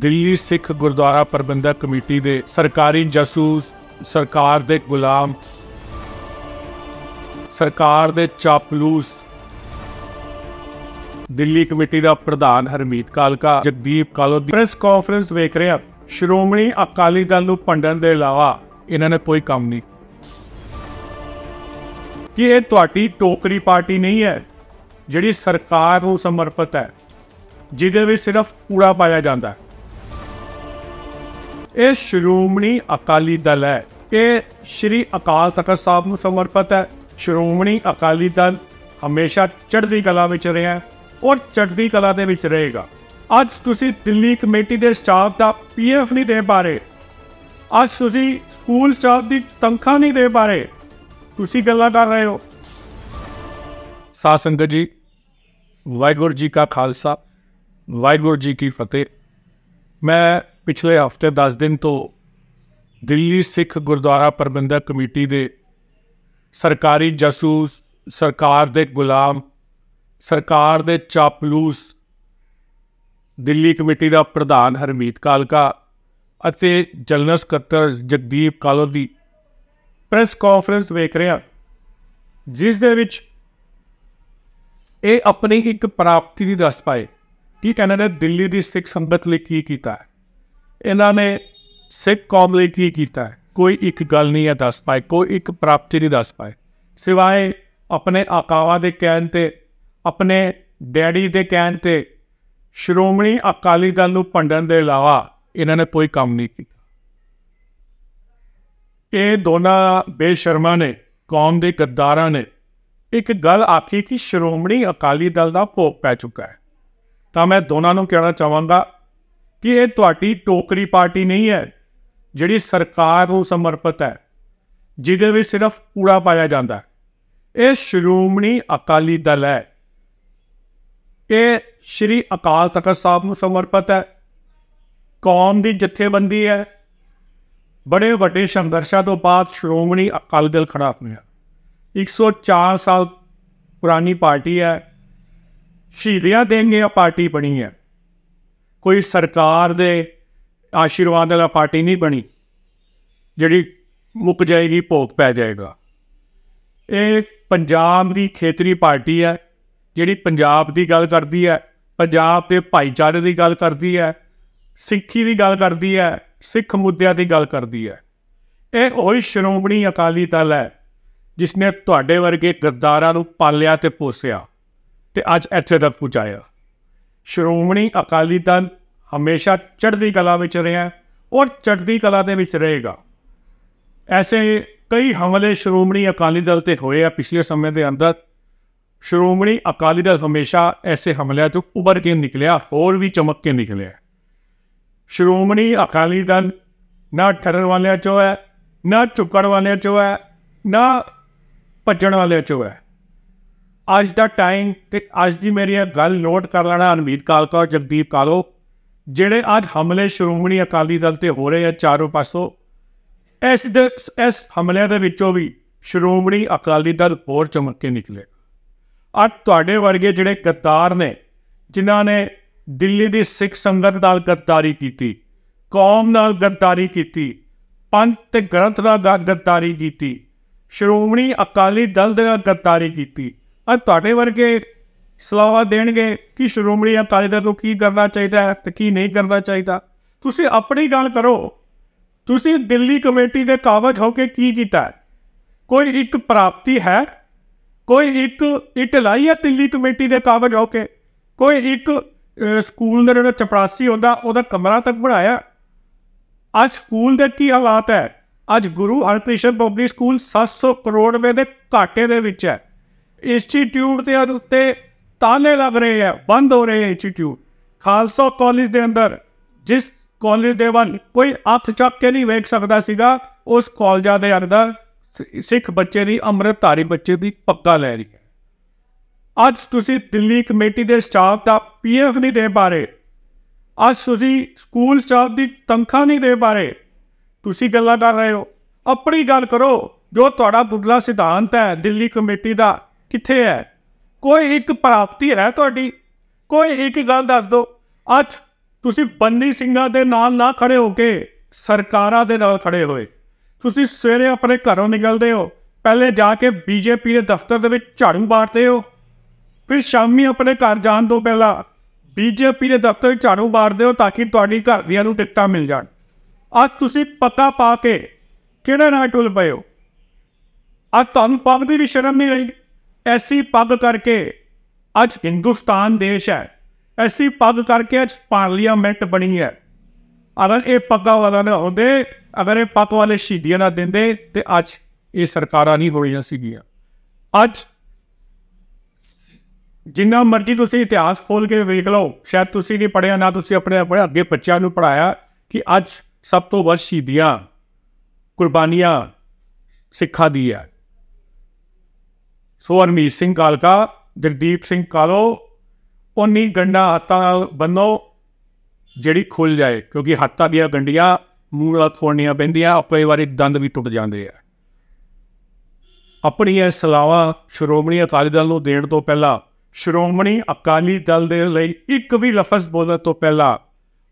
Delhi Sikh Gurdwara Prabandhak committee ਦੇ ਸਰਕਾਰੀ ਜਾਸੂਸ ਸਰਕਾਰ ਦੇ ਗੁਲਾਮ ਸਰਕਾਰ ਦੇ ਚਾਪਲੂਸ ਦਿੱਲੀ ਕਮੇਟੀ ਦਾ ਪ੍ਰਧਾਨ ਹਰਮੀਤ ਕਾਲਕਾ ਜਗਦੀਪ ਕਾਲੋ ਦੀ ਪ੍ਰੈਸ ਕਾਨਫਰੰਸ ਵੇਖ ਰਿਹਾ ਸ਼੍ਰੋਮਣੀ ਅਕਾਲੀ ਦਲ ਨੂੰ ਪੰਡਨ ਦੇ ਇਲਾਵਾ ਇਹਨਾਂ ਨੇ ਕੋਈ ਕੰਮ ਨਹੀਂ ਕਿ ਇਹ ਤੁਹਾਡੀ ਟੋਕਰੀ ਪਾਰਟੀ ਨਹੀਂ ਹੈ ਜਿਹੜੀ ਸਰਕਾਰ ਨੂੰ ਸਮਰਪਿਤ ਹੈ ਜਿਹਦੇ ਵਿੱਚ ਸਿਰਫ ਕੂੜਾ ਪਾਇਆ ਜਾਂਦਾ ਹੈ ਇਹ ਸ਼੍ਰੋਮਣੀ ਅਕਾਲੀ ਦਲ ਹੈ ਇਹ ਸ਼੍ਰੀ ਅਕਾਲ ਤਖਤ ਸਾਹਿਬ ਨੂੰ ਸਮਰਪਿਤ ਹੈ ਸ਼੍ਰੋਮਣੀ ਅਕਾਲੀ ਦਲ ਹਮੇਸ਼ਾ ਚੜ੍ਹਦੀ ਕਲਾ ਵਿੱਚ ਰਿਹਾ ਔਰ ਚੜ੍ਹਦੀ ਕਲਾ ਦੇ ਵਿੱਚ ਰਹੇਗਾ ਅੱਜ ਤੁਸੀਂ ਦਿੱਲੀ ਕਮੇਟੀ ਦੇ ਸਟਾਫ ਦਾ ਪੀਐਫ ਨਹੀਂ ਦੇ ਪਾਰੇ ਅੱਜ ਤੁਸੀਂ ਸਕੂਲ ਸਟਾਫ ਦੀ ਤਨਖਾਹ ਨਹੀਂ ਦੇ ਪਾਰੇ ਤੁਸੀਂ ਗੱਲਾਂ ਕਰ ਰਹੇ ਹੋ ਸਾਧ ਸੰਗਤ ਜੀ ਵਾਹਿਗੁਰੂ ਜੀ ਕਾ ਖਾਲਸਾ ਵਾਹਿਗੁਰੂ ਜੀ ਕੀ ਫਤਿਹ ਮੈਂ ਪਿਛਲੇ ਹਫਤੇ 10 ਦਿਨ ਤੋਂ ਦਿੱਲੀ ਸਿੱਖ ਗੁਰਦੁਆਰਾ ਪ੍ਰਬੰਧਕ ਕਮੇਟੀ ਦੇ ਸਰਕਾਰੀ ਜਸੂਸ ਸਰਕਾਰ ਦੇ ਗੁਲਾਮ ਸਰਕਾਰ ਦੇ ਚਾਪਲੂਸ ਦਿੱਲੀ ਕਮੇਟੀ ਦਾ ਪ੍ਰਧਾਨ ਹਰਮੀਤ ਕਾਲਕਾ ਅਤੇ ਜਨਰਲ ਸਕੱਤਰ ਜਗਦੀਪ ਕਾਲੋ ਦੀ ਪ੍ਰੈਸ ਕਾਨਫਰੰਸ ਵੇਖ ਰਿਹਾ ਜਿਸ ਦੇ ਵਿੱਚ ਇਹ ਆਪਣੀ ਇੱਕ ਪ੍ਰਾਪਤੀ ਦੀ ਦੱਸ ਪਾਏ ਕਿ ਕੈਨੇਡਾ ਦਿੱਲੀ ਦੀ ਸਿੱਖ ਸੰਗਤ ਲਈ ਕੀ ਕੀਤਾ ਹੈ ਇਹਨਾਂ ਨੇ ਸਿੱਖ ਕੌਮ ਲਈ ਕੀ ਕੀਤਾ ਕੋਈ ਇੱਕ ਗੱਲ ਨਹੀਂ ਹੈ ਦੱਸ ਪਾਏ ਕੋਈ ਇੱਕ ਪ੍ਰਾਪਤੀ ਨਹੀਂ ਦੱਸ ਪਾਏ ਸਿਵਾਏ ਆਪਣੇ ਆਕਾਵਾ ਦੇ ਕਹਿਣ ਤੇ ਆਪਣੇ ਡੈਡੀ ਦੇ ਕਹਿਣ ਤੇ ਸ਼੍ਰੋਮਣੀ ਅਕਾਲੀ ਦਲ ਨੂੰ ਭੰਡਣ ਦੇ ਇਲਾਵਾ ਇਹਨਾਂ ਨੇ ਕੋਈ ਕੰਮ ਨਹੀਂ ਕੀਤਾ ਇਹ ਦੋਨਾ ਬੇਸ਼ਰਮਾ ਨੇ ਕੌਮ ਦੇ ਗੱਦਾਰਾਂ ਨੇ ਇੱਕ ਗੱਲ ਆਖੀ ਕਿ ਸ਼੍ਰੋਮਣੀ ਅਕਾਲੀ ਦਲ ਦਾ ਭੋਗ ਪੈ ਚੁੱਕਾ ਹੈ ਤਾਂ ਮੈਂ ਦੋਨਾਂ ਨੂੰ ਕਹਿਣਾ ਚਾਹਾਂਗਾ ਕਿ ਇਹ ਤੁਹਾਡੀ ਟੋਕਰੀ ਪਾਰਟੀ ਨਹੀਂ ਹੈ ਜਿਹੜੀ ਸਰਕਾਰ ਨੂੰ ਸਮਰਪਿਤ ਹੈ ਜਿਹਦੇ ਵਿੱਚ ਸਿਰਫ ਕੂੜਾ ਪਾਇਆ ਜਾਂਦਾ ਹੈ ਇਹ ਸ਼੍ਰੋਮਣੀ ਅਕਾਲੀ ਦਲ ਹੈ ਇਹ ਸ਼੍ਰੀ ਅਕਾਲ ਤਖਤ ਸਾਹਿਬ ਨੂੰ ਸਮਰਪਿਤ ਹੈ ਕੌਮ ਦੀ ਜਥੇਬੰਦੀ ਹੈ ਬੜੇ ਵੱਡੇ ਸੰਘਰਸ਼ਾਂ ਤੋਂ ਬਾਅਦ ਸ਼੍ਰੋਮਣੀ ਅਕਾਲੀ ਦਲ ਖੜਾ ਹੋਇਆ 104 ਸਾਲ ਪੁਰਾਣੀ ਪਾਰਟੀ ਹੈ ਸ਼ਹੀਦੀਆਂ ਦੇਣਗੇ ਆ ਪਾਰਟੀ ਬਣੀ ਹੈ ਕੋਈ ਸਰਕਾਰ ਦੇ ਆਸ਼ੀਰਵਾਦ ਵਾਲਾ ਪਾਰਟੀ ਨਹੀਂ ਬਣੀ ਜਿਹੜੀ ਮੁੱਕ ਜਾਏਗੀ ਭੋਗ ਪੈ ਜਾਏਗਾ ਇਹ ਪੰਜਾਬ ਦੀ ਖੇਤਰੀ ਪਾਰਟੀ ਹੈ ਜਿਹੜੀ ਪੰਜਾਬ ਦੀ ਗੱਲ ਕਰਦੀ ਹੈ ਪੰਜਾਬ ਦੇ ਭਾਈਚਾਰੇ ਦੀ ਗੱਲ ਕਰਦੀ ਹੈ ਸਿੱਖੀ ਦੀ ਗੱਲ ਕਰਦੀ ਹੈ ਸਿੱਖ ਮੁੱਦਿਆਂ ਦੀ ਗੱਲ ਕਰਦੀ ਹੈ ਇਹ ਉਹੀ ਸ਼੍ਰੋਮਣੀ ਅਕਾਲੀ ਦਲ ਹੈ ਜਿਸ ਨੇ ਤੁਹਾਡੇ ਵਰਗੇ ਗੱਦਾਰਾਂ ਨੂੰ ਪਾਲਿਆ ਤੇ ਪੋਸਿਆ ਤੇ ਅੱਜ ਇੱਥੇ ਤੱਕ ਪਹੁੰਚਾਇਆ ਸ਼੍ਰੋਮਣੀ ਅਕਾਲੀ ਦਲ ਹਮੇਸ਼ਾ ਚੜ੍ਹਦੀ ਕਲਾ ਵਿੱਚ ਰਿਹਾ ਔਰ ਚੜ੍ਹਦੀ ਕਲਾ ਦੇ ਵਿੱਚ ਰਹੇਗਾ ਐਸੇ ਕਈ ਹਮਲੇ ਸ਼੍ਰੋਮਣੀ ਅਕਾਲੀ ਦਲ ਤੇ ਹੋਏ ਆ ਪਿਛਲੇ ਸਮੇਂ ਦੇ ਅੰਦਰ ਸ਼੍ਰੋਮਣੀ ਅਕਾਲੀ ਦਲ ਹਮੇਸ਼ਾ ਐਸੇ ਹਮਲਿਆਂ ਤੋਂ ਉੱਭਰ ਕੇ ਨਿਕਲਿਆ ਹੋਰ ਵੀ ਚਮਕ ਕੇ ਨਿਕਲਿਆ ਸ਼੍ਰੋਮਣੀ ਅਕਾਲੀ ਦਲ ਨਾ ਠਰਨ ਵਾਲਿਆਂ ਚੋਂ ਹੈ ਨਾ ਝੁਕਣ ਵਾਲਿਆਂ ਚੋਂ ਹੈ ਨਾ ਭੱਜਣ ਵਾਲਿਆਂ ਚੋਂ ਹੈ ਅੱਜ ਦਾ ਟਾਈਮ ਤੇ ਅੱਜ ਦੀ ਮੇਰੀ ਇਹ ਗੱਲ ਨੋਟ ਕਰ ਲੈਣਾ ਅਨਵੀਤ ਕਾਲਕਾ ਤੇ ਜਗਦੀਪ ਕਾਲੋ ਜਿਹੜੇ ਅੱਜ ਹਮਲੇ ਸ਼੍ਰੋਮਣੀ ਅਕਾਲੀ ਦਲ ਤੇ ਹੋ ਰਹੇ ਆ ਚਾਰੋਂ ਪਾਸੋਂ ਇਸ ਦੇ ਇਸ ਹਮਲੇ ਦੇ ਵਿੱਚੋਂ ਵੀ ਸ਼੍ਰੋਮਣੀ ਅਕਾਲੀ ਦਲ ਹੋਰ ਚਮਕ ਕੇ ਨਿਕਲੇ ਅੱਜ ਤੁਹਾਡੇ ਵਰਗੇ ਜਿਹੜੇ ਕਤਾਰ ਨੇ ਜਿਨ੍ਹਾਂ ਨੇ ਦਿੱਲੀ ਦੀ ਸਿੱਖ ਸੰਗਤ ਨਾਲ ਗੱਦਾਰੀ ਕੀਤੀ ਕੌਮ ਨਾਲ ਗੱਦਾਰੀ ਕੀਤੀ ਪੰਥ ਤੇ ਗ੍ਰੰਥ ਨਾਲ ਗੱਦਾਰੀ ਕੀਤੀ ਸ਼੍ਰੋਮਣੀ ਅਕਾਲੀ ਦਲ ਦੇ ਨਾਲ ਗੱਦਾਰੀ ਕੀਤੀ ਅੱਜ ਤੁਹਾਡੇ ਵਰਗੇ ਸਲਾਵਾ ਦੇਣਗੇ ਕਿ ਸ਼ਰੋਮਣੀ ਅਕਾਲੀ ਨੂੰ ਕੀ ਕਰਨਾ ਚਾਹੀਦਾ ਹੈ ਤੇ ਕੀ ਨਹੀਂ ਕਰਨਾ ਚਾਹੀਦਾ ਤੁਸੀਂ ਆਪਣੀ ਗੱਲ ਕਰੋ ਤੁਸੀਂ ਦਿੱਲੀ ਕਮੇਟੀ ਦੇ ਕਾਗਜ਼ ਹੋ ਕੇ ਕੀ ਕੀਤਾ ਕੋਈ ਇੱਕ ਪ੍ਰਾਪਤੀ ਹੈ ਕੋਈ ਇੱਕ ਇਟਲਾਈ ਹੈ ਦਿੱਲੀ ਕਮੇਟੀ ਦੇ ਕਾਗਜ਼ ਹੋ ਕੇ ਕੋਈ ਇੱਕ ਸਕੂਲ ਦੇ ਨਾਲ ਚਪੜਾਸੀ ਹੁੰਦਾ ਉਹਦਾ ਕਮਰਾ ਤੱਕ ਬਣਾਇਆ ਅੱਜ ਸਕੂਲ ਦੇ ਕੀ ਹਾਲਾਤ ਹੈ ਅੱਜ ਗੁਰੂ ਹਰਕ੍ਰਿਸ਼ਨ ਪਬਲਿਕ ਸਕੂਲ 700 ਕਰੋੜ ਰੁਪਏ ਦੇ ਘਾਟੇ ਦੇ ਵਿੱਚ ਹੈ ਇੰਸਟੀਚਿਊਟ ਦੇ ਉੱਤੇ ਤਾਲੇ ਲੱਗ ਰਹੇ ਆ ਬੰਦ ਹੋ ਰਹੇ ਇੰਸਟੀਚਿਊਟ ਖਾਲਸਾ ਕਾਲਜ ਦੇ ਅੰਦਰ ਜਿਸ ਕਾਲਜ ਦੇ ਵੱਲ ਕੋਈ ਹੱਥ ਚੱਕ ਕੇ ਨਹੀਂ ਵੇਖ ਸਕਦਾ ਸੀਗਾ ਉਸ ਕਾਲਜਾਂ ਦੇ ਅੰਦਰ ਸਿੱਖ ਬੱਚੇ ਦੀ ਅੰਮ੍ਰਿਤਧਾਰੀ ਬੱਚੇ ਦੀ ਪੱਕਾ ਲੈ ਰਹੀ ਅੱਜ ਤੁਸੀਂ ਦਿੱਲੀ ਕਮੇਟੀ ਦੇ ਸਟਾਫ ਦਾ ਪੀਐਫ ਨਹੀਂ ਦੇ ਪਾਰੇ ਅੱਜ ਤੁਸੀਂ ਸਕੂਲ ਸਟਾਫ ਦੀ ਤਨਖਾਹ ਨਹੀਂ ਦੇ ਪਾਰੇ ਤੁਸੀਂ ਗੱਲਾਂ ਕਰ ਰਹੇ ਹੋ ਆਪਣੀ ਗੱਲ ਕਰੋ ਜੋ ਤੁਹਾਡਾ ਬੁੱਢਲਾ ਸਿਧਾਂਤ ਹੈ ਦਿੱਲੀ ਕਮੇਟੀ ਦਾ ਕਿੱਥੇ ਹੈ ਕੋਈ ਇੱਕ ਪ੍ਰਾਪਤੀ ਹੈ ਤੁਹਾਡੀ ਕੋਈ ਇੱਕ ਗੱਲ ਦੱਸ ਦਿਓ ਅੱਜ ਤੁਸੀਂ ਬੰਦੀ ਸਿੰਘਾਂ ਦੇ ਨਾਲ ਨਾ ਖੜੇ ਹੋ ਕੇ ਸਰਕਾਰਾਂ ਦੇ ਨਾਲ ਖੜੇ ਹੋਏ ਤੁਸੀਂ ਸਵੇਰੇ ਆਪਣੇ ਘਰੋਂ ਨਿਕਲਦੇ ਹੋ ਪਹਿਲੇ ਜਾ ਕੇ ਬੀਜੇਪੀ ਦੇ ਦਫ਼ਤਰ ਦੇ ਵਿੱਚ ਝਾੜੂ ਮਾਰਦੇ ਹੋ ਫਿਰ ਸ਼ਾਮੀ ਆਪਣੇ ਘਰ ਜਾਣ ਤੋਂ ਪਹਿਲਾਂ ਬੀਜੇਪੀ ਦੇ ਦਫ਼ਤਰ ਵਿੱਚ ਝਾੜੂ ਮਾਰਦੇ ਹੋ ਤਾਂ ਕਿ ਤੁਹਾਡੀ ਘਰ ਦੀਆਂ ਨੂੰ ਟਿਕਟਾਂ ਮਿਲ ਜਾਣ ਅੱਜ ਤੁਸੀਂ ਪਤਾ ਪਾ ਕੇ ਕਿਹੜੇ ਨਾਲ ਟੁੱਲ ਪਏ ਹੋ ਅੱਜ ਤੁਹਾਨੂੰ ਪੱਗ ਦੀ ਵੀ ਸ਼ਰਮ ਨਹੀਂ ਰਹੀ ਐਸੀ ਪੱਗ ਕਰਕੇ ਅੱਜ ਹਿੰਦੁਸਤਾਨ ਦੇਸ਼ ਹੈ ਐਸੀ ਪੱਗ ਕਰਕੇ ਅੱਜ ਪਾਰਲੀਮੈਂਟ ਬਣੀ ਹੈ ਅਗਰ ਇਹ ਪੱਗਾ ਵਾਲਾ ਨਾ ਹੁੰਦੇ ਅਗਰ ਇਹ ਪੱਤ ਵਾਲੇ ਸ਼ੀਧੀਆਂ ਨਾ ਦਿੰਦੇ ਤੇ ਅੱਜ ਇਹ ਸਰਕਾਰਾਂ ਨਹੀਂ ਹੋਈਆਂ ਸੀਗੀਆਂ ਅੱਜ ਜਿੰਨਾ ਮਰਜ਼ੀ ਤੁਸੀਂ ਇਤਿਹਾਸ ਖੋਲ ਕੇ ਵੇਖ ਲਓ ਸ਼ਾਇਦ ਤੁਸੀਂ ਨਹੀਂ ਪੜਿਆ ਨਾ ਤੁਸੀਂ ਆਪਣੇ ਆਪਣੇ ਅੱਗੇ ਬੱਚਿਆਂ ਨੂੰ ਪੜਾਇਆ ਕਿ ਅੱਜ ਸਭ ਤੋਂ ਵੱਧ ਸ਼ੀਧੀਆਂ ਕੁਰਬਾਨੀਆਂ ਸਿੱਖਾ ਦੀ ਹੈ ਸੋ ਅਰਮੀਤ ਸਿੰਘ ਕਾਲਕਾ ਗੁਰਦੀਪ ਸਿੰਘ ਕਾਲੋ ਉਨੀ ਗੰਡਾ ਹੱਤਾਂ ਨਾਲ ਬੰਨੋ ਜਿਹੜੀ ਖੁੱਲ ਜਾਏ ਕਿਉਂਕਿ ਹੱਤਾਂ ਦੀਆਂ ਗੰਡੀਆਂ ਮੂੰਹ ਨਾਲ ਫੋੜਨੀਆਂ ਪੈਂਦੀਆਂ ਕਈ ਵਾਰੀ ਦੰਦ ਵੀ ਟੁੱਟ ਜਾਂਦੇ ਆ ਆਪਣੀ ਇਹ ਸਲਾਵਾ ਸ਼੍ਰੋਮਣੀ ਅਕਾਲੀ ਦਲ ਨੂੰ ਦੇਣ ਤੋਂ ਪਹਿਲਾਂ ਸ਼੍ਰੋਮਣੀ ਅਕਾਲੀ ਦਲ ਦੇ ਲਈ ਇੱਕ ਵੀ ਲਫ਼ਜ਼ ਬੋਲਣ ਤੋਂ ਪਹਿਲਾਂ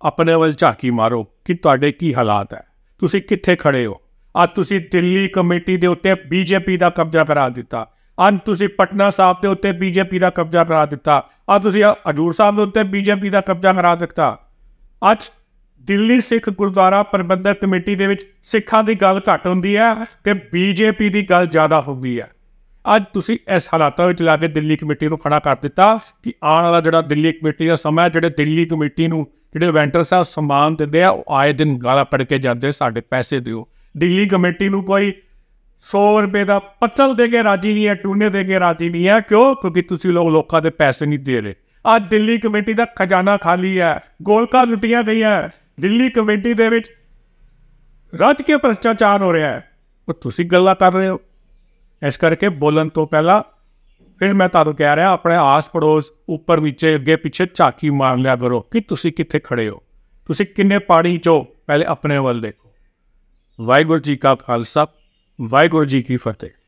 ਆਪਣੇ ਵੱਲ ਝਾਕੀ ਮਾਰੋ ਕਿ ਤੁਹਾਡੇ ਕੀ ਹਾਲਾਤ ਹੈ ਤੁਸੀਂ ਕਿੱਥੇ ਖੜੇ ਹੋ ਆ ਤੁਸੀਂ ਦਿੱਲੀ ਕਮੇਟੀ ਦੇ ਉੱਤੇ ਬੀਜੇਪੀ ਦਾ ਕਬਜ਼ਾ ਕਰਾ ਦਿੱਤਾ ਅੰਤ ਤੁਸੀਂ ਪਟਨਾ ਸਾਹਿਬ ਦੇ ਉੱਤੇ ਬੀਜੇਪੀ ਦਾ ਕਬਜ਼ਾ ਕਰਾ ਦਿੱਤਾ ਆ ਤੁਸੀਂ ਹਜੂਰ ਸਾਹਿਬ ਦੇ ਉੱਤੇ ਬੀਜੇਪੀ ਦਾ ਕਬਜ਼ਾ ਕਰਾ ਦਿੱਤਾ ਅੱਜ ਦਿੱਲੀ ਸਿੱਖ ਗੁਰਦੁਆਰਾ ਪ੍ਰਬੰਧਕ ਕਮੇਟੀ ਦੇ ਵਿੱਚ ਸਿੱਖਾਂ ਦੀ ਗੱਲ ਘੱਟ ਹੁੰਦੀ ਹੈ ਤੇ ਬੀਜੇਪੀ ਦੀ ਗੱਲ ਜ਼ਿਆਦਾ ਹੁੰਦੀ ਹੈ ਅੱਜ ਤੁਸੀਂ ਇਸ ਹਾਲਾਤਾਂ ਵਿੱਚ ਲਾ ਕੇ ਦਿੱਲੀ ਕਮੇਟੀ ਨੂੰ ਖੜਾ ਕਰ ਦਿੱਤਾ ਕਿ ਆਉਣ ਵਾਲਾ ਜਿਹੜਾ ਦਿੱਲੀ ਕਮੇਟੀ ਦਾ ਸਮਾਂ ਜਿਹੜੇ ਦਿੱਲੀ ਕਮੇਟੀ ਨੂੰ ਜਿਹੜੇ ਵੈਂਟਰ ਸਾਹਿਬ ਸਮਾਨ ਦਿੰਦੇ ਆ ਉਹ ਆਏ ਦਿਨ ਗਾਲਾਂ ਪੜ ਕੇ ਜਾਂਦੇ ਸਾਡੇ ਪੈਸੇ ਦਿਓ ਦਿੱਲੀ ਕਮੇਟੀ ਨੂੰ ਕੋਈ 100 ਰੁਪਏ ਦਾ ਪੱਤਲ ਦੇ ਕੇ ਰਾਜੀ ਨਹੀਂ ਹੈ ਟੂਨੇ ਦੇ ਕੇ ਰਾਜੀ ਨਹੀਂ ਹੈ ਕਿਉਂ ਕਿਉਂਕਿ ਤੁਸੀਂ ਲੋਕ ਲੋਕਾਂ ਦੇ ਪੈਸੇ ਨਹੀਂ ਦੇ ਰਹੇ ਆ ਦਿੱਲੀ ਕਮੇਟੀ ਦਾ ਖਜ਼ਾਨਾ ਖਾਲੀ ਹੈ ਗੋਲਕਾ ਲੁੱਟੀਆਂ ਗਈਆਂ ਦਿੱਲੀ ਕਮੇਟੀ ਦੇ ਵਿੱਚ ਰਾਜ ਕੇ ਭ੍ਰਸ਼ਟਾਚਾਰ ਹੋ ਰਿਹਾ ਹੈ ਉਹ ਤੁਸੀਂ ਗੱਲਾਂ ਕਰ ਰਹੇ ਹੋ ਇਸ ਕਰਕੇ ਬੋਲਣ ਤੋਂ ਪਹਿਲਾਂ ਫਿਰ ਮੈਂ ਤੁਹਾਨੂੰ ਕਹਿ ਰਿਹਾ ਆਪਣੇ ਆਸ ਪੜੋਸ ਉੱਪਰ ਵਿੱਚੇ ਅੱਗੇ ਪਿੱਛੇ ਝਾਕੀ ਮਾਰ ਲਿਆ ਕਰੋ ਕਿ ਤੁਸੀਂ ਕਿੱਥੇ ਖੜੇ ਹੋ ਤੁਸੀਂ ਕਿੰਨੇ ਪਾਣੀ ਚੋ ਪਹਿਲੇ ਆਪਣੇ ਵੱਲ ਦੇਖੋ ਵਾਹਿਗੁਰੂ ਜੀ ਕਾ ਖਾਲਸਾ ਵਾਹਿਗੁਰੂ ਜੀ ਕੀ ਫਤਿਹ